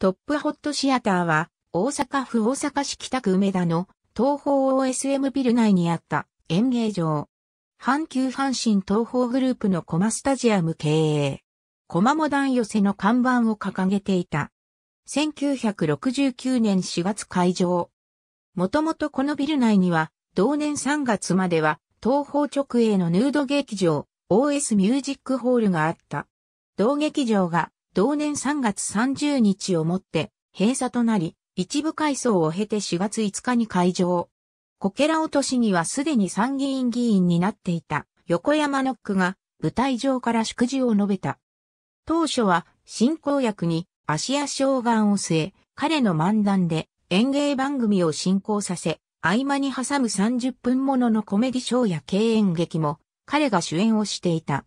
トップホットシアターは、大阪府大阪市北区梅田の東方 OSM ビル内にあった演芸場。阪急阪神東方グループのコマスタジアム経営。コマモダン寄せの看板を掲げていた。1969年4月開場。もともとこのビル内には、同年3月までは、東方直営のヌード劇場、OS ミュージックホールがあった。同劇場が同年3月30日をもって閉鎖となり、一部改装を経て4月5日に開場。こけら落としにはすでに参議院議員になっていた横山ノックが舞台上から祝辞を述べた。当初は進行役に芦屋障眼を据え、彼の漫談で演芸番組を進行させ、合間に挟む30分もののコメディショーや経営劇も彼が主演をしていた。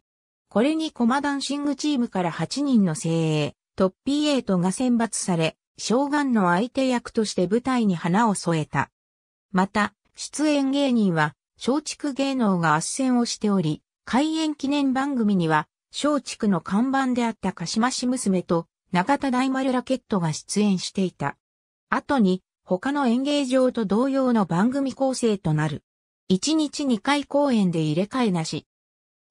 これに駒ダンシングチームから8人の精鋭、トッピーエイトが選抜され、昭和の相手役として舞台に花を添えた。また、出演芸人は、松竹芸能が圧戦をしており、開演記念番組には、松竹の看板であった鹿島市娘と、中田大丸ラケットが出演していた。後に、他の演芸場と同様の番組構成となる。1日2回公演で入れ替えなし、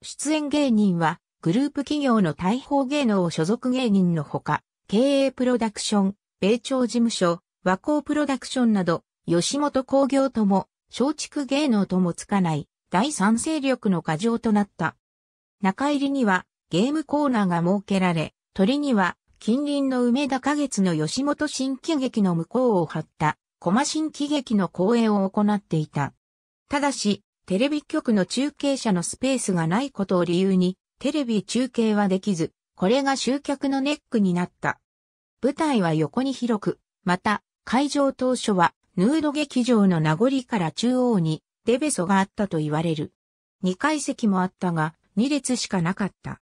出演芸人は、グループ企業の大砲芸能所属芸人のほか、経営プロダクション、米朝事務所、和光プロダクションなど、吉本工業とも、松竹芸能ともつかない、第三勢力の過剰となった。中入りには、ゲームコーナーが設けられ、鳥には、近隣の梅田花月の吉本新喜劇の向こうを張った、駒新喜劇の公演を行っていた。ただし、テレビ局の中継車のスペースがないことを理由に、テレビ中継はできず、これが集客のネックになった。舞台は横に広く、また、会場当初は、ヌード劇場の名残から中央に、デベソがあったと言われる。2階席もあったが、2列しかなかった。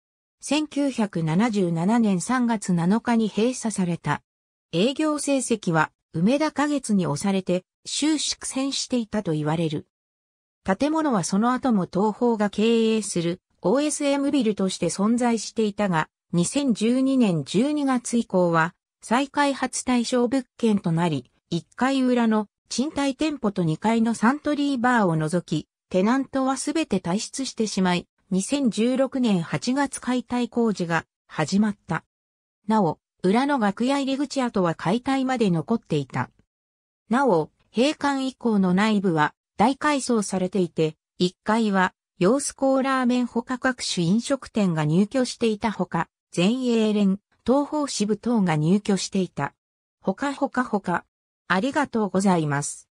1977年3月7日に閉鎖された。営業成績は梅田花月に押されて収縮戦していたと言われる。建物はその後も東宝が経営する OSM ビルとして存在していたが、2012年12月以降は再開発対象物件となり、1階裏の賃貸店舗と2階のサントリーバーを除き、テナントはすべて退出してしまい、2016年8月解体工事が始まった。なお、裏の楽屋入り口跡は解体まで残っていた。なお、閉館以降の内部は大改装されていて、1階は、洋子コーラーメンほか各種飲食店が入居していたほか、全英連、東方支部等が入居していた。ほかほかほか。ありがとうございます。